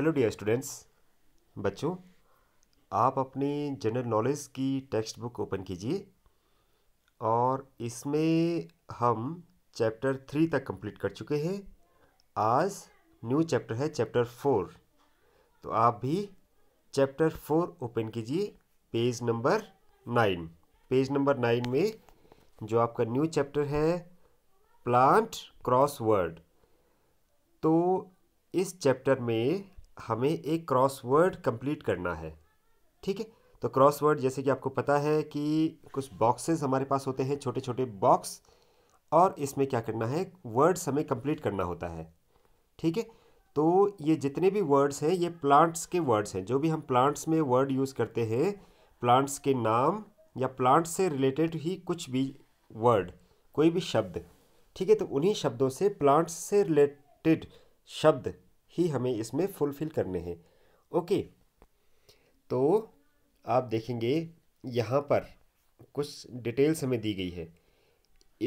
Hello dear students बच्चों आप अपनी जनरल नॉलेज की टेक्स्ट बुक ओपन कीजिए और इसमें हम चैप्टर थ्री तक कंप्लीट कर चुके हैं आज न्यू चैप्टर है चैप्टर फोर तो आप भी चैप्टर फोर ओपन कीजिए page number nine page number nine में जो आपका न्यू चैप्टर है प्लांट क्रॉसवर्ड तो इस चैप्टर में हमें एक क्रॉसवर्ड कंप्लीट करना है ठीक है तो क्रॉसवर्ड जैसे कि आपको पता है कि कुछ बॉक्सेस हमारे पास होते हैं छोटे छोटे बॉक्स और इसमें क्या करना है वर्ड्स हमें कंप्लीट करना होता है ठीक है तो ये जितने भी वर्ड्स हैं ये प्लांट्स के वर्ड्स हैं जो भी हम प्लांट्स में वर्ड यूज़ करते हैं प्लांट्स के नाम या प्लांट्स से रिलेटेड ही कुछ भी वर्ड कोई भी शब्द ठीक है तो उन्हीं शब्दों से प्लांट्स से रिलेटेड शब्द ही हमें इसमें फुलफिल करने हैं ओके तो आप देखेंगे यहाँ पर कुछ डिटेल्स हमें दी गई है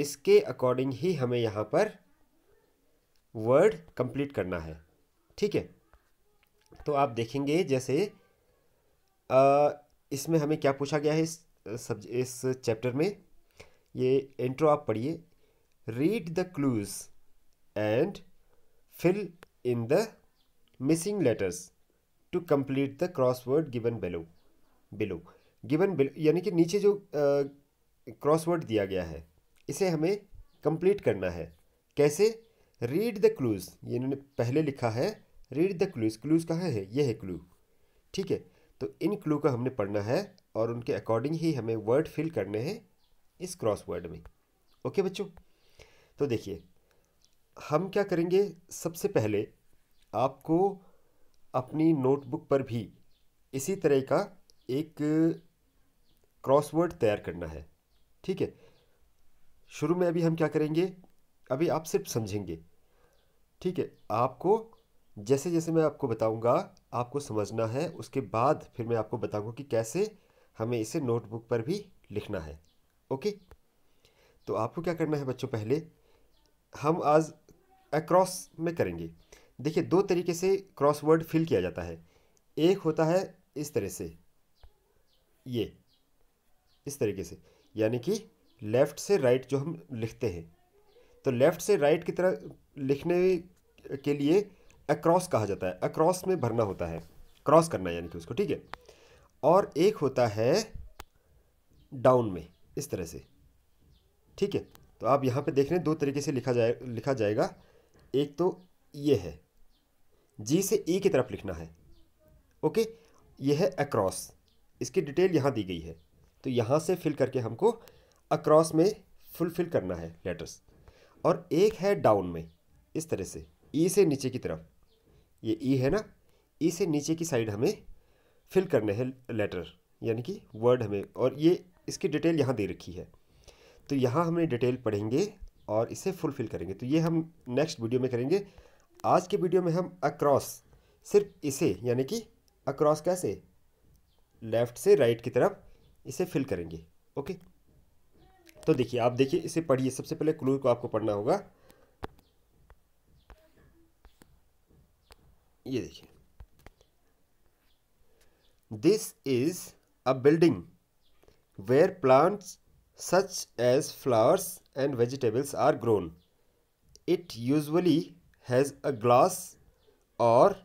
इसके अकॉर्डिंग ही हमें यहाँ पर वर्ड कंप्लीट करना है ठीक है तो आप देखेंगे जैसे आ, इसमें हमें क्या पूछा गया है इस सब इस चैप्टर में ये इंट्रो आप पढ़िए read the clues and fill in the missing letters to complete the crossword given below below given below यानी कि नीचे जो क्रॉसवर्ड uh, दिया गया है इसे हमें कंप्लीट करना है कैसे रीड द क्लूज ये इन्होंने पहले लिखा है रीड द क्लूज क्लूज कहाँ है यह है क्लू ठीक है तो इन क्लू का हमने पढ़ना है और उनके अकॉर्डिंग ही हमें वर्ड फिल करने हैं इस क्रॉसवर्ड में ओके बच्चों तो देखिए हम क्या करेंगे सबसे पहले आपको अपनी नोटबुक पर भी इसी तरह का एक क्रॉसवर्ड तैयार करना है ठीक है शुरू में अभी हम क्या करेंगे अभी आप सिर्फ समझेंगे ठीक है आपको जैसे जैसे मैं आपको बताऊंगा आपको समझना है उसके बाद फिर मैं आपको बताऊंगा कि कैसे हमें इसे नोटबुक पर भी लिखना है ओके तो आपको क्या करना है बच्चों पहले हम आज अक्रॉस में करेंगे देखिए दो तरीके से क्रॉसवर्ड फिल किया जाता है एक होता है इस तरह से ये इस तरीके से यानी कि लेफ़्ट से राइट जो हम लिखते हैं तो लेफ़्ट से राइट की तरह लिखने के लिए अक्रॉस कहा जाता है अक्रॉस में भरना होता है क्रॉस करना यानी कि उसको ठीक है और एक होता है डाउन में इस तरह से ठीक है तो आप यहाँ पे देख रहे हैं दो तरीके से लिखा जाए लिखा जाएगा एक तो ये है जी से ई e की तरफ लिखना है ओके ये है अक्रॉस इसकी डिटेल यहाँ दी गई है तो यहाँ से फिल करके हमको अक्रॉस में फुलफिल करना है लेटर्स और एक है डाउन में इस तरह से ई e से नीचे की तरफ ये ई e है ना ई से नीचे की साइड हमें फिल करने हैं लेटर यानी कि वर्ड हमें और ये इसकी डिटेल यहाँ दे रखी है तो यहाँ हमने डिटेल पढ़ेंगे और इसे फुलफ़िल करेंगे तो ये हम नेक्स्ट वीडियो में करेंगे आज के वीडियो में हम अक्रॉस सिर्फ इसे यानी कि अक्रॉस कैसे लेफ़्ट से राइट की तरफ इसे फिल करेंगे ओके तो देखिए आप देखिए इसे पढ़िए सबसे पहले क्लू को आपको पढ़ना होगा ये देखिए this is a building where plants such as flowers and vegetables are grown. It usually has a glass or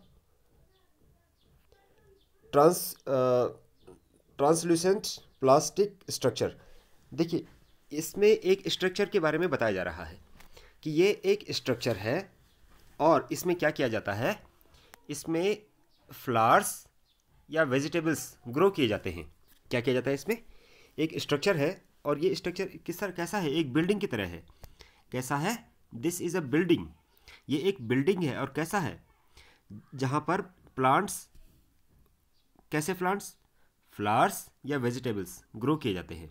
trans uh, translucent plastic structure देखिए इसमें एक स्ट्रक्चर के बारे में बताया जा रहा है कि ये एक स्ट्रक्चर है और इसमें क्या किया जाता है इसमें फ्लावर्स या वेजिटेबल्स ग्रो किए जाते हैं क्या किया जाता है इसमें एक स्ट्रक्चर है और ये स्ट्रक्चर किस तरह कैसा है एक बिल्डिंग की तरह है कैसा है दिस इज़ अ बिल्डिंग ये एक बिल्डिंग है और कैसा है जहाँ पर प्लांट्स कैसे प्लांट्स फ्लावर्स या वेजिटेबल्स ग्रो किए जाते हैं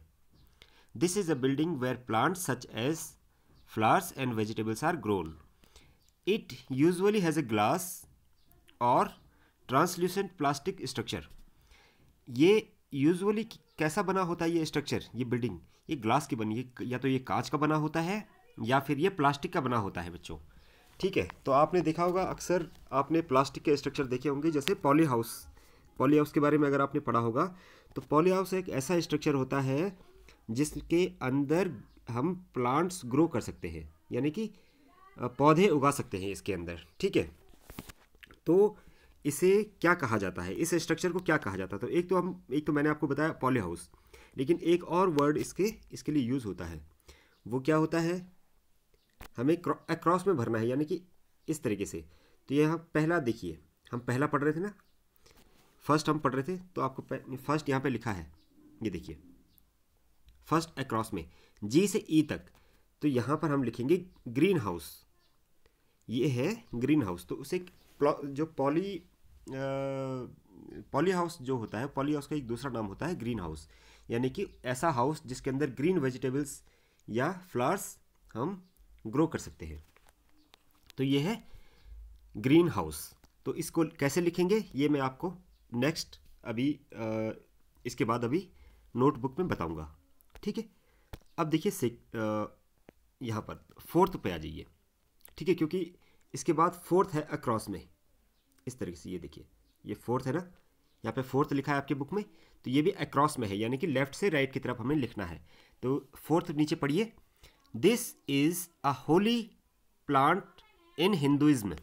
this is a building where plants such as flowers and vegetables are grown it usually has a glass और ट्रांसल्यूसेंट प्लास्टिक स्ट्रक्चर ये यूजुअली कैसा बना होता है ये स्ट्रक्चर ये बिल्डिंग ये ग्लास की बनी है या तो ये कांच का बना होता है या फिर ये प्लास्टिक का बना होता है बच्चों ठीक है तो आपने देखा होगा अक्सर आपने प्लास्टिक के स्ट्रक्चर देखे होंगे जैसे पॉली हाउस पॉली हाउस के बारे में अगर आपने पढ़ा होगा तो पॉली हाउस एक ऐसा स्ट्रक्चर होता है जिसके अंदर हम प्लांट्स ग्रो कर सकते हैं यानी कि पौधे उगा सकते हैं इसके अंदर ठीक है तो इसे क्या कहा जाता है इस स्ट्रक्चर को क्या कहा जाता है तो एक तो हम एक तो मैंने आपको बताया पॉली हाउस लेकिन एक और वर्ड इसके इसके लिए यूज़ होता है वो क्या होता है हमें अक्रॉस में भरना है यानी कि इस तरीके से तो यह पहला देखिए हम पहला पढ़ रहे थे ना फर्स्ट हम पढ़ रहे थे तो आपको फर्स्ट यहाँ पर लिखा है ये देखिए फर्स्ट अक्रॉस में जी से ई e तक तो यहाँ पर हम लिखेंगे ग्रीन हाउस ये है ग्रीन हाउस तो उसे जो पॉली पॉली हाउस जो होता है पॉली हाउस का एक दूसरा नाम होता है ग्रीन हाउस यानी कि ऐसा हाउस जिसके अंदर ग्रीन वेजिटेबल्स या फ्लावर्स हम ग्रो कर सकते हैं तो ये है ग्रीन हाउस तो इसको कैसे लिखेंगे ये मैं आपको नेक्स्ट अभी आ, इसके बाद अभी नोटबुक में बताऊंगा ठीक है अब देखिए से यहाँ पर फोर्थ पे आ जाइए ठीक है क्योंकि इसके बाद फोर्थ है अक्रॉस में इस तरीके से ये देखिए ये फोर्थ है ना यहाँ पे फोर्थ लिखा है आपके बुक में तो ये भी अक्रॉस में है यानी कि लेफ्ट से राइट की तरफ हमें लिखना है तो फोर्थ नीचे पढ़िए this is a holy plant in Hinduism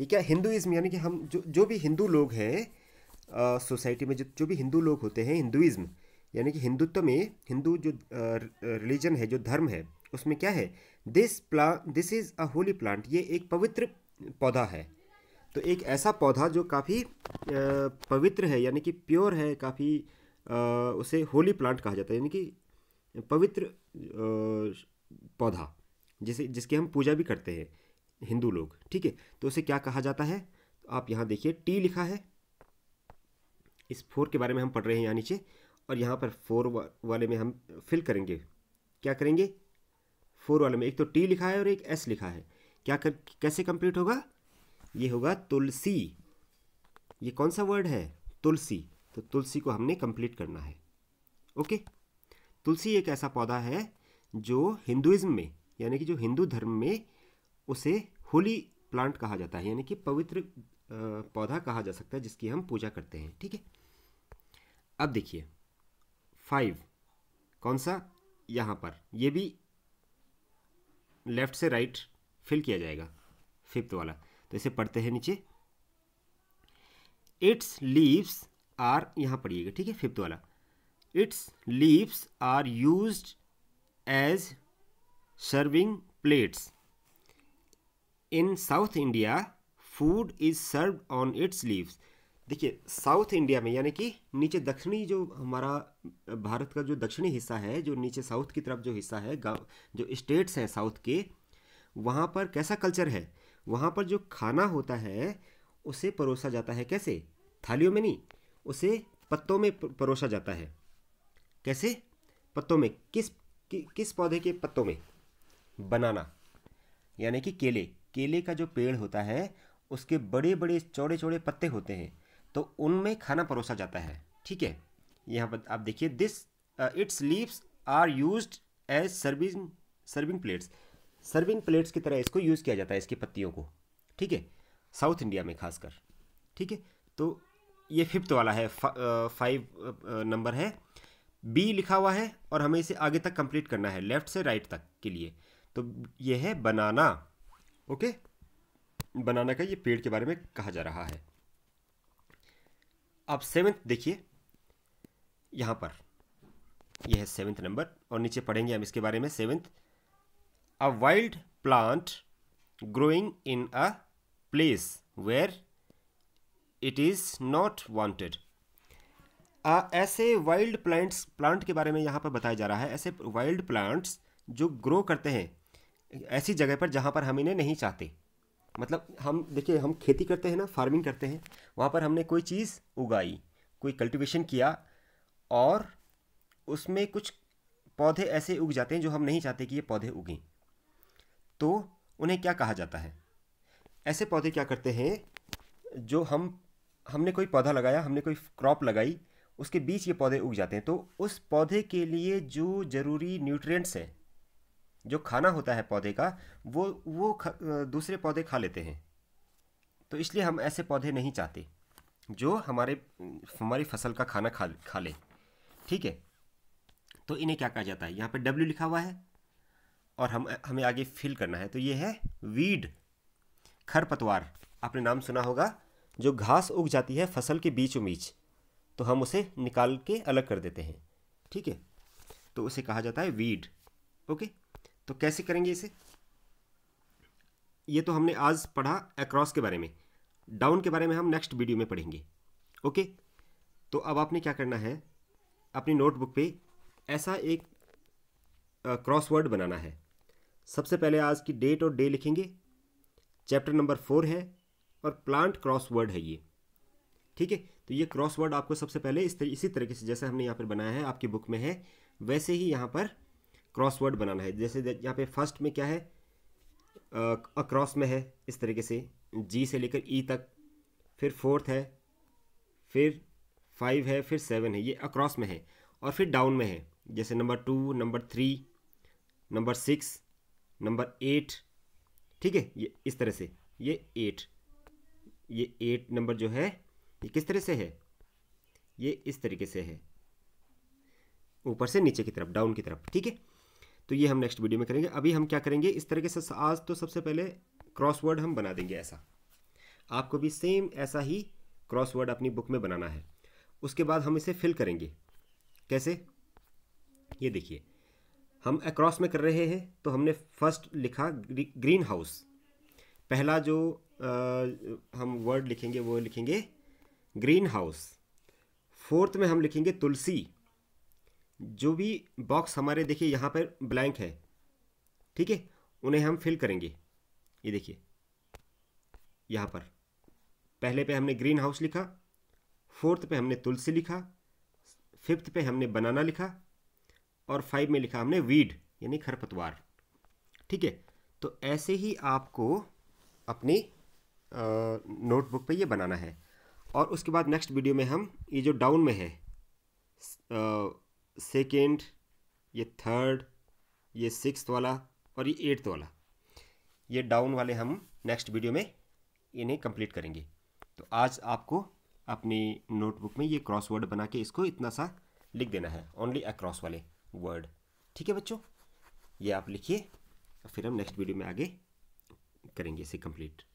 ये क्या हिंदुइज्म यानी कि हम जो जो भी हिंदू लोग हैं सोसाइटी में जो जो भी हिंदू लोग होते हैं हिंदुइज्म यानी कि हिंदुत्व में हिंदू जो रिलीजन है जो धर्म है उसमें क्या है दिस प्ला this is a holy plant ये एक पवित्र पौधा है तो एक ऐसा पौधा जो काफ़ी पवित्र है यानी कि प्योर है काफ़ी उसे होली प्लांट कहा जाता है यानी कि पवित्र पौधा जिसे जिसकी हम पूजा भी करते हैं हिंदू लोग ठीक है तो उसे क्या कहा जाता है तो आप यहाँ देखिए टी लिखा है इस फोर के बारे में हम पढ़ रहे हैं यहाँ नीचे और यहाँ पर फोर वाले में हम फिल करेंगे क्या करेंगे फोर वाले में एक तो टी लिखा है और एक एस लिखा है क्या कर कैसे कंप्लीट होगा ये होगा तुलसी ये कौन सा वर्ड है तुलसी तो तुलसी को हमने कंप्लीट करना है ओके तुलसी एक ऐसा पौधा है जो हिंदुइज्म में यानी कि जो हिंदू धर्म में उसे होली प्लांट कहा जाता है यानी कि पवित्र पौधा कहा जा सकता है जिसकी हम पूजा करते हैं ठीक है अब देखिए फाइव कौन सा यहाँ पर ये भी लेफ्ट से राइट फिल किया जाएगा फिफ्थ वाला तो इसे पढ़ते हैं नीचे इट्स लीव्स आर यहाँ पढ़िएगा ठीक है फिफ्थ वाला its leaves are use as serving plates in South India food is serve on its leaves देखिए साउथ इंडिया में यानी कि नीचे दक्षिणी जो हमारा भारत का जो दक्षिणी हिस्सा है जो नीचे साउथ की तरफ जो हिस्सा है गाँव जो स्टेट्स हैं साउथ के वहाँ पर कैसा कल्चर है वहाँ पर जो खाना होता है उसे परोसा जाता है कैसे थालियों में नहीं उसे पत्तों में परोसा जाता है कैसे पत्तों में किस कि, किस पौधे के पत्तों में बनाना यानी कि केले केले का जो पेड़ होता है उसके बड़े बड़े चौड़े चौड़े पत्ते होते हैं तो उनमें खाना परोसा जाता है ठीक है यहाँ पर आप देखिए this its leaves are use as serving serving plates serving plates की तरह इसको यूज़ किया जाता है इसकी पत्तियों को ठीक है साउथ इंडिया में खासकर ठीक है तो ये फिफ्थ वाला है फाइव नंबर है बी लिखा हुआ है और हमें इसे आगे तक कंप्लीट करना है लेफ्ट से राइट तक के लिए तो ये है बनाना ओके बनाना का ये पेड़ के बारे में कहा जा रहा है अब सेवेंथ देखिए यहाँ पर यह है सेवेंथ नंबर और नीचे पढ़ेंगे हम इसके बारे में seventh a wild plant growing in a place where it is not wanted. आ, ऐसे वाइल्ड प्लांट्स प्लांट के बारे में यहाँ पर बताया जा रहा है ऐसे वाइल्ड प्लांट्स जो ग्रो करते हैं ऐसी जगह पर जहाँ पर हम इन्हें नहीं चाहते मतलब हम देखिए हम खेती करते हैं ना फार्मिंग करते हैं वहाँ पर हमने कोई चीज़ उगाई कोई कल्टीवेशन किया और उसमें कुछ पौधे ऐसे उग जाते हैं जो हम नहीं चाहते कि ये पौधे उगें तो उन्हें क्या कहा जाता है ऐसे पौधे क्या करते हैं जो हम हमने कोई पौधा लगाया हमने कोई क्रॉप लगाई उसके बीच ये पौधे उग जाते हैं तो उस पौधे के लिए जो ज़रूरी न्यूट्रिएंट्स हैं जो खाना होता है पौधे का वो वो दूसरे पौधे खा लेते हैं तो इसलिए हम ऐसे पौधे नहीं चाहते जो हमारे हमारी फसल का खाना खा खा ले ठीक है तो इन्हें क्या कहा जाता है यहाँ पे डब्ल्यू लिखा हुआ है और हम हमें आगे फिल करना है तो ये है वीड खरपतवार आपने नाम सुना होगा जो घास उग जाती है फसल के बीचों बीच तो हम उसे निकाल के अलग कर देते हैं ठीक है तो उसे कहा जाता है वीड ओके तो कैसे करेंगे इसे ये तो हमने आज पढ़ा एक्रॉस के बारे में डाउन के बारे में हम नेक्स्ट वीडियो में पढ़ेंगे ओके तो अब आपने क्या करना है अपनी नोटबुक पे ऐसा एक क्रॉसवर्ड बनाना है सबसे पहले आज की डेट और डे लिखेंगे चैप्टर नंबर फोर है और प्लांट क्रॉसवर्ड है ये ठीक है तो ये क्रॉसवर्ड आपको सबसे पहले इस तर, इसी तरीके से जैसे हमने यहाँ पर बनाया है आपकी बुक में है वैसे ही यहाँ पर क्रॉसवर्ड बनाना है जैसे यहाँ पे फर्स्ट में क्या है अक्रॉस में है इस तरीके से जी से लेकर ई e तक फिर फोर्थ है फिर फाइव है फिर सेवन है ये अक्रॉस में है और फिर डाउन में है जैसे number two number three number six number eight ठीक है ये इस तरह से ये एट ये एट नंबर जो है ये किस तरह से है ये इस तरीके से है ऊपर से नीचे की तरफ डाउन की तरफ ठीक है तो ये हम नेक्स्ट वीडियो में करेंगे अभी हम क्या करेंगे इस तरीके से आज तो सबसे पहले क्रॉसवर्ड हम बना देंगे ऐसा आपको भी सेम ऐसा ही क्रॉसवर्ड अपनी बुक में बनाना है उसके बाद हम इसे फिल करेंगे कैसे ये देखिए हम अक्रॉस में कर रहे हैं तो हमने फर्स्ट लिखा ग्रीन हाउस पहला जो आ, हम वर्ड लिखेंगे वो लिखेंगे ग्रीन हाउस फोर्थ में हम लिखेंगे तुलसी जो भी बॉक्स हमारे देखिए यहाँ पर ब्लैंक है ठीक है उन्हें हम फिल करेंगे ये देखिए यहाँ पर पहले पे हमने ग्रीन हाउस लिखा फोर्थ पे हमने तुलसी लिखा फिफ्थ पे हमने बनाना लिखा और फाइव में लिखा हमने वीड यानी खरपतवार ठीक है तो ऐसे ही आपको अपनी नोटबुक पे ये बनाना है और उसके बाद नेक्स्ट वीडियो में हम ये जो डाउन में है सेकेंड ये थर्ड ये सिक्स वाला और ये एट्थ वाला ये डाउन वाले हम नेक्स्ट वीडियो में इन्हें कंप्लीट करेंगे तो आज आपको अपनी नोटबुक में ये क्रॉसवर्ड बना के इसको इतना सा लिख देना है ओनली अक्रॉस वाले वर्ड ठीक है बच्चों ये आप लिखिए फिर हम नेक्स्ट वीडियो में आगे करेंगे इसे कंप्लीट